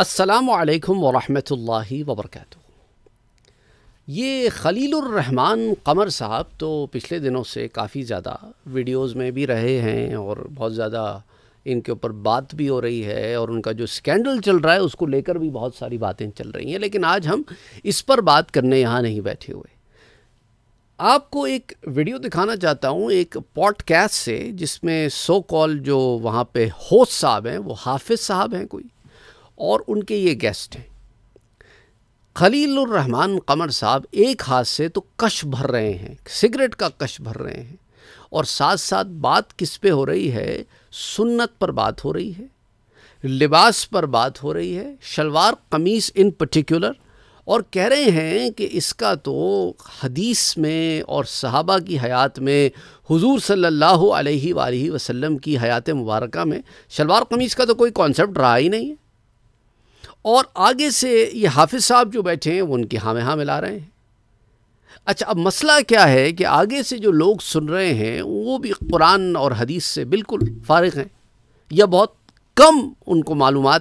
असलकम वरहमतुल्लाहि वबरकत ये खलीलरहमान कमर साहब तो पिछले दिनों से काफ़ी ज़्यादा वीडियोस में भी रहे हैं और बहुत ज़्यादा इनके ऊपर बात भी हो रही है और उनका जो स्कैंडल चल रहा है उसको लेकर भी बहुत सारी बातें चल रही हैं लेकिन आज हम इस पर बात करने यहाँ नहीं बैठे हुए आपको एक वीडियो दिखाना चाहता हूँ एक पॉडकास्ट से जिसमें सो कॉल जो वहाँ पे होस्ट साहब हैं वो हाफिज़ साहब हैं कोई और उनके ये गेस्ट हैं रहमान कमर साहब एक हाथ से तो कश भर रहे हैं सिगरेट का कश भर रहे हैं और साथ साथ बात किस पे हो रही है सुन्नत पर बात हो रही है लिबास पर बात हो रही है शलवार कमीज़ इन पर्टिकुलर और कह रहे हैं कि इसका तो हदीस में और सहाबा की हयात में हुजूर सल्लल्लाहु अलैहि वसल्लम की हयात मुबारक में शलवार कमीज़ का तो कोई कॉन्सेप्ट रहा ही नहीं है और आगे से ये हाफिज़ साहब जो बैठे हैं वो उनकी हाँ में हाँ मिला रहे हैं अच्छा अब मसला क्या है कि आगे से जो लोग सुन रहे हैं वो भी कुरान और हदीस से बिल्कुल फारग हैं या बहुत कम उनको मालूम हैं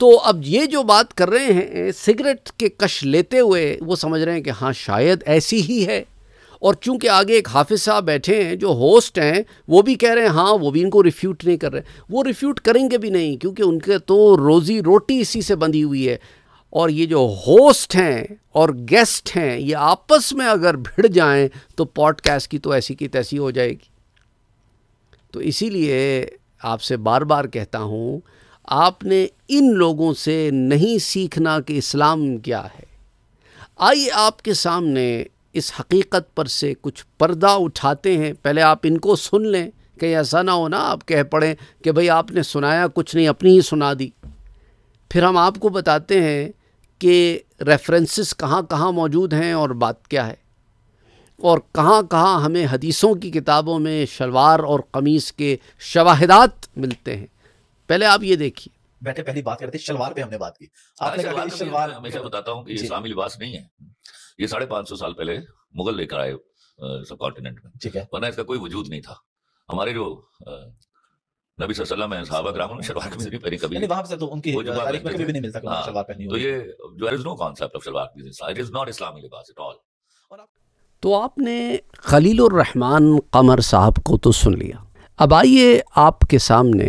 तो अब ये जो बात कर रहे हैं सिगरेट के कश लेते हुए वो समझ रहे हैं कि हाँ शायद ऐसी ही है और चूंकि आगे एक हाफिज साहब बैठे हैं जो होस्ट हैं वो भी कह रहे हैं हाँ वो भी इनको रिफ्यूट नहीं कर रहे वो रिफ्यूट करेंगे भी नहीं क्योंकि उनके तो रोज़ी रोटी इसी से बंधी हुई है और ये जो होस्ट हैं और गेस्ट हैं ये आपस में अगर भिड़ जाएं तो पॉडकास्ट की तो ऐसी की तैसी हो जाएगी तो इसीलिए आपसे बार बार कहता हूँ आपने इन लोगों से नहीं सीखना कि इस्लाम क्या है आइए आपके सामने इस हकीकत पर से कुछ पर्दा उठाते हैं पहले आप इनको सुन लें कहीं ऐसा ना हो ना आप कह पड़ें कि भाई आपने सुनाया कुछ नहीं अपनी ही सुना दी फिर हम आपको बताते हैं कि रेफरेंसेस कहाँ कहाँ मौजूद हैं और बात क्या है और कहाँ कहाँ हमें हदीसों की किताबों में शलवार और कमीज़ के शवाहदात मिलते हैं पहले आप ये देखिए बैठे पहली बात करते शलवार पे हमने बात की हाँ, आपने कहा शलवार हमेशा बताता हूँ कि इस्लामी लिबास नहीं है ये साढ़े पांच सौ साल पहले मुगल लेकर आए सब कॉन्टिनेंट में ठीक है वरना इसका कोई वजूद नहीं था हमारे जो नबी सल्लल्लाहु अलैहि सहाबा कराम शलवार कमीज नहीं पहनी कभी यानी वहां से तो उनकी तारीख में कभी भी नहीं मिलता कि हाँ। शलवार पहनी तो ये जो is no concept of salwar kameez it is not Islamic लिबास एट ऑल तो आपने खलील रहमान कमर साहब को तो सुन लिया अब आइए आपके सामने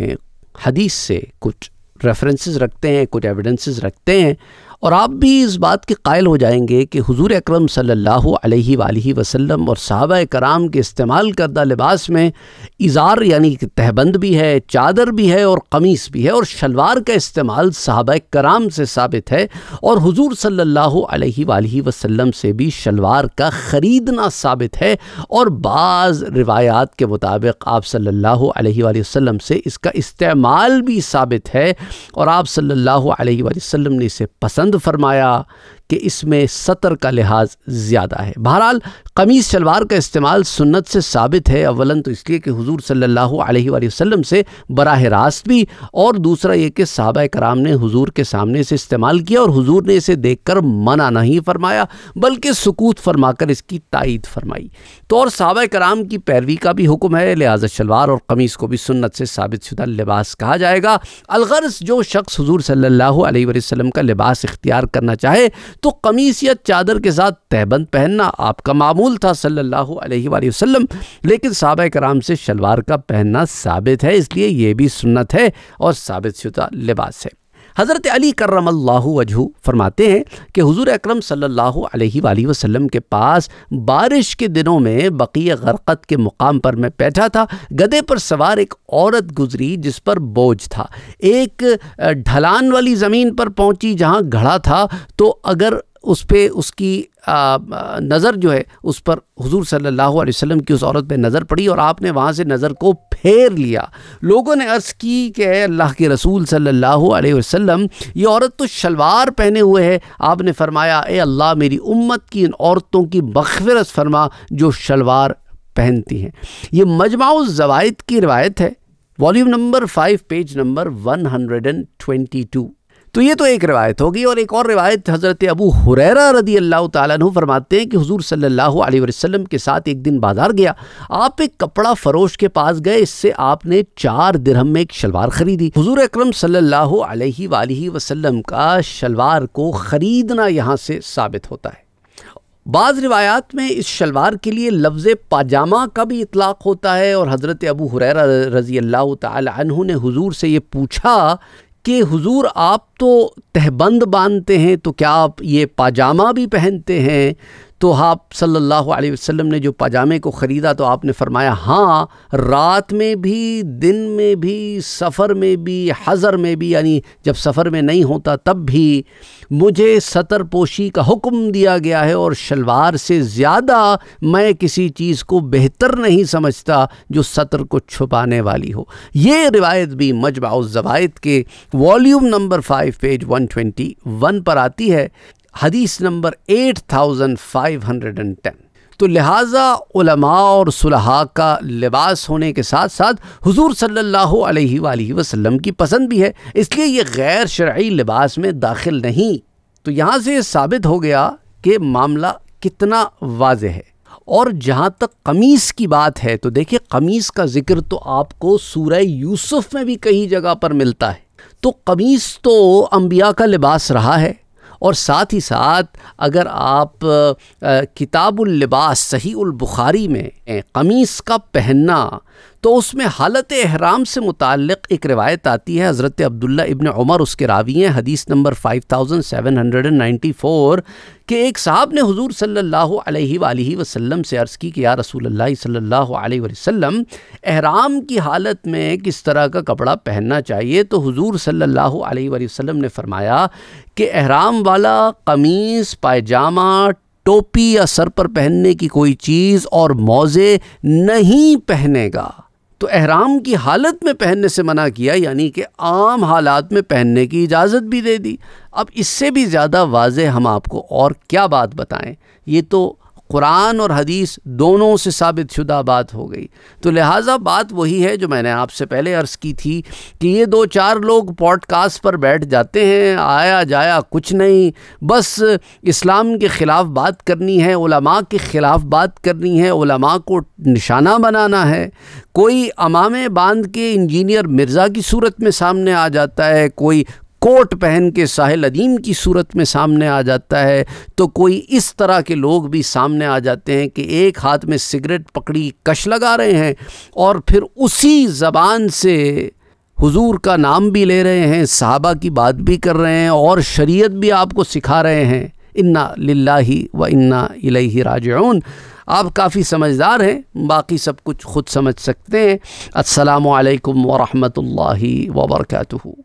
हदीस से कुछ रेफरेंसेस रखते हैं कुछ एविडेंसेस रखते हैं और आप भी इस बात के कायल हो जाएंगे कि हुजूर अकरम सल्लल्लाहु अलैहि वसल्लम और सहाबा कराम के इस्तेमाल करदा लिबास में इज़ार यानी कि तहबंद भी है चादर भी है और क़मीस भी है और शलवार का इस्तेमाल सहाबा कराम से साबित है और हुजूर सल्लल्लाहु अलैहि वसल्लम से भी शलवार का ख़रीदना साबित है और बाज़ रिवायात के मुताबिक आप सल्लल्लाहु अलैहि वसल्लम से इसका इस्तेमाल भी साबित है और आप सल्लल्लाहु अलैहि वसल्लम ने इसे पसंद पसंद फरमाया कि इसमें सतर का लिहाज ज़्यादा है बहरहाल कमीज़ शलवार का इस्तेमाल सुन्नत से साबित है अवलन तो इसलिए कि हुजूर सल्लल्लाहु अलैहि वसल्लम से बराह रास्त भी और दूसरा ये कि साहबा कराम ने हुजूर के सामने से इस्तेमाल किया और हुजूर ने इसे देखकर मना नहीं फरमाया बल्कि सुकूत फरमाकर इसकी तायद फरमाई तो और साहबा कराम की पैरवी का भी हुक्म है लिहाजा शलवार और कमीज़ को भी सुन्नत से साबित शुदा लिबास कहा जाएगा अलगर्ज जो शख्स हजूर सल्ला वसम का लिबास इख्तियार करना चाहे तो कमीज या चादर के साथ तहबंद पहनना आपका मामूल था सल्लल्लाहु अलैहि वसल्लम लेकिन सबा कराम से शलवार का पहनना साबित है इसलिए ये भी सुन्नत है और साबित शुदा लिबास है हज़रत अली करम वजहू फरमाते हैं कि हुजूर अकरम सल्लल्लाहु अलैहि वसल्लम के पास बारिश के दिनों में बक़ी गरक़त के मुकाम पर मैं बैठा था गधे पर सवार एक औरत गुजरी जिस पर बोझ था एक ढलान वाली ज़मीन पर पहुंची जहां घड़ा था तो अगर उस पर उसकी नज़र जो है उस पर हजूर सल्ला वसम की उस औरत पर नज़र पड़ी और आपने वहाँ से नज़र को फेर लिया लोगों ने अर्ज़ की कि अल्लाह के रसूल सल्लल्लाहु वसम ये औरत तो शलवार पहने हुए है आपने फरमाया ए अल्लाह मेरी उम्मत की इन औरतों की बखफरस फरमा जो शलवार पहनती हैं ये मजमा ज़वायद की रवायत है volume number five page number one hundred and twenty two तो ये तो एक रिवायत होगी और एक और रिवायत हज़रत अबू हुरैरा रदी अल्लाह तु फरमाते हैं कि हुजूर सल्लल्लाहु अलैहि वसल्लम के साथ एक दिन बाज़ार गया आप एक कपड़ा फरोश के पास गए इससे आपने चार दिरहम में एक शलवार ख़रीदी हुजूर अकरम सल्लल्लाहु अलैहि वालैहि वसल्लम का शलवार को ख़रीदना यहाँ से साबित होता है बाज़ रिवायात में इस शलवार के लिए लफ्ज़ पाजामा का भी इतलाक़ होता है और हज़रत अबू हुरैरा रज़ी अल्लाह तु ने हुजूर से ये पूछा कि हुजूर आप तो तहबंद बांधते हैं तो क्या आप ये पाजामा भी पहनते हैं तो आप सल्लल्लाहु अलैहि वसल्लम ने जो पजामे को ख़रीदा तो आपने फरमाया हाँ रात में भी दिन में भी सफ़र में भी हज़र में भी यानी जब सफ़र में नहीं होता तब भी मुझे सतर पोशी का हुक्म दिया गया है और शलवार से ज़्यादा मैं किसी चीज़ को बेहतर नहीं समझता जो सतर को छुपाने वाली हो ये रिवायत भी जवायद के volume number five page one twenty one पर आती है हदीस नंबर 8510 तो लिहाजा उलमा और सुलहा का लिबास होने के साथ साथ हुजूर सल्लल्लाहु अलैहि वसल्लम की पसंद भी है इसलिए ये गैर शर्य लिबास में दाखिल नहीं तो यहाँ से ये साबित हो गया कि मामला कितना वाज है और जहाँ तक कमीज़ की बात है तो देखिए कमीज़ का ज़िक्र तो आपको सूरह यूसुफ़ में भी कई जगह पर मिलता है तो कमीज़ तो अम्बिया का लिबास रहा है और साथ ही साथ अगर आप लिबास सही बुखारी में कमीज़ का पहनना तो उसमें हालत अहराम से मुतक़ एक रिवायत आती है हज़रत अब्दुल्ला इबन उमर उसके रावी हैं हदीस नंबर 5794 कि एक साहब ने हजूर सल्ला वसम से अर्ज़ की कि या रसूल सल्ला सल्लल्लाहु अहराम की हालत में किस तरह का कपड़ा पहनना चाहिए तो हज़ू सल्ला वसम ने फरमाया कि अहराम वाला कमीज़ पायजामा टोपी या सर पर पहनने की कोई चीज़ और मौज़े नहीं पहनेगा तो अहराम की हालत में पहनने से मना किया यानी कि आम हालात में पहनने की इजाज़त भी दे दी अब इससे भी ज़्यादा वाज हम आपको और क्या बात बताएं ये तो कुरान और हदीस दोनों से साबित शुदा बात हो गई तो लिहाजा बात वही है जो मैंने आपसे पहले अर्ज़ की थी कि ये दो चार लोग पॉडकास्ट पर बैठ जाते हैं आया जाया कुछ नहीं बस इस्लाम के ख़िलाफ़ बात करनी है उलमा के ख़िलाफ़ बात करनी है उलमा को निशाना बनाना है कोई अमामे बांध के इंजीनियर मिर्ज़ा की सूरत में सामने आ जाता है कोई कोट पहन के साहिल अदीम की सूरत में सामने आ जाता है तो कोई इस तरह के लोग भी सामने आ जाते हैं कि एक हाथ में सिगरेट पकड़ी कश लगा रहे हैं और फिर उसी ज़बान से हुजूर का नाम भी ले रहे हैं साहबा की बात भी कर रहे हैं और शरीयत भी आपको सिखा रहे हैं इन्ना लिल्लाही व इन्ना इलैहि राजऊन आप काफ़ी समझदार हैं बाकी सब कुछ खुद समझ सकते हैं अस्सलाम वालेकुम व रहमतुल्लाहि व बरकातुहू